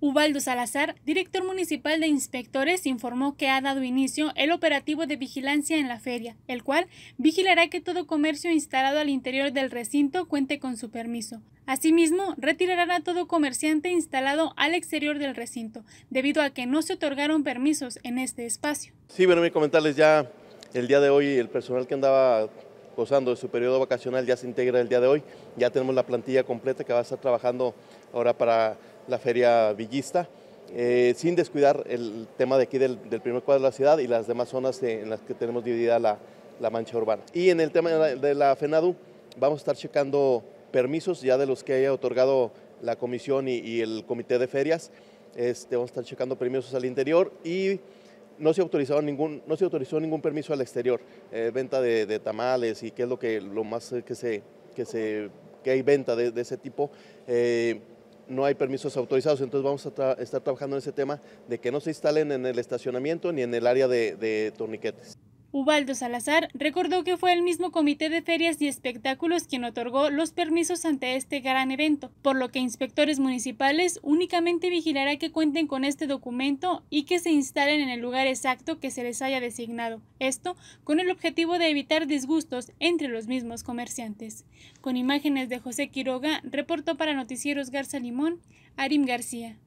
Ubaldo Salazar, director municipal de inspectores, informó que ha dado inicio el operativo de vigilancia en la feria, el cual vigilará que todo comercio instalado al interior del recinto cuente con su permiso. Asimismo, retirará a todo comerciante instalado al exterior del recinto, debido a que no se otorgaron permisos en este espacio. Sí, bueno, mi comentarles ya el día de hoy, el personal que andaba gozando de su periodo vacacional ya se integra el día de hoy. Ya tenemos la plantilla completa que va a estar trabajando ahora para la feria villista, eh, sin descuidar el tema de aquí del, primer cuadro de la ciudad y las demás zonas en las que tenemos dividida la, mancha urbana. Y en el tema de la, FENADU vamos a estar checando permisos ya de los que haya otorgado la comisión y, el comité de ferias. Este, vamos a estar checando permisos al interior y no se, autorizó ningún, no se autorizó ningún permiso al exterior, eh, venta de, tamales y qué es lo, que, lo más que, se, que, se, que hay venta de, ese tipo. Eh, no hay permisos autorizados, entonces vamos a estar trabajando en ese tema de que no se instalen en el estacionamiento ni en el área de torniquetes. Ubaldo Salazar recordó que fue el mismo Comité de Ferias y Espectáculos quien otorgó los permisos ante este gran evento, por lo que inspectores municipales únicamente vigilará que cuenten con este documento y que se instalen en el lugar exacto que se les haya designado, esto con el objetivo de evitar disgustos entre los mismos comerciantes. Con imágenes de José Quiroga, reportó para Noticieros Garza Limón, Arim García.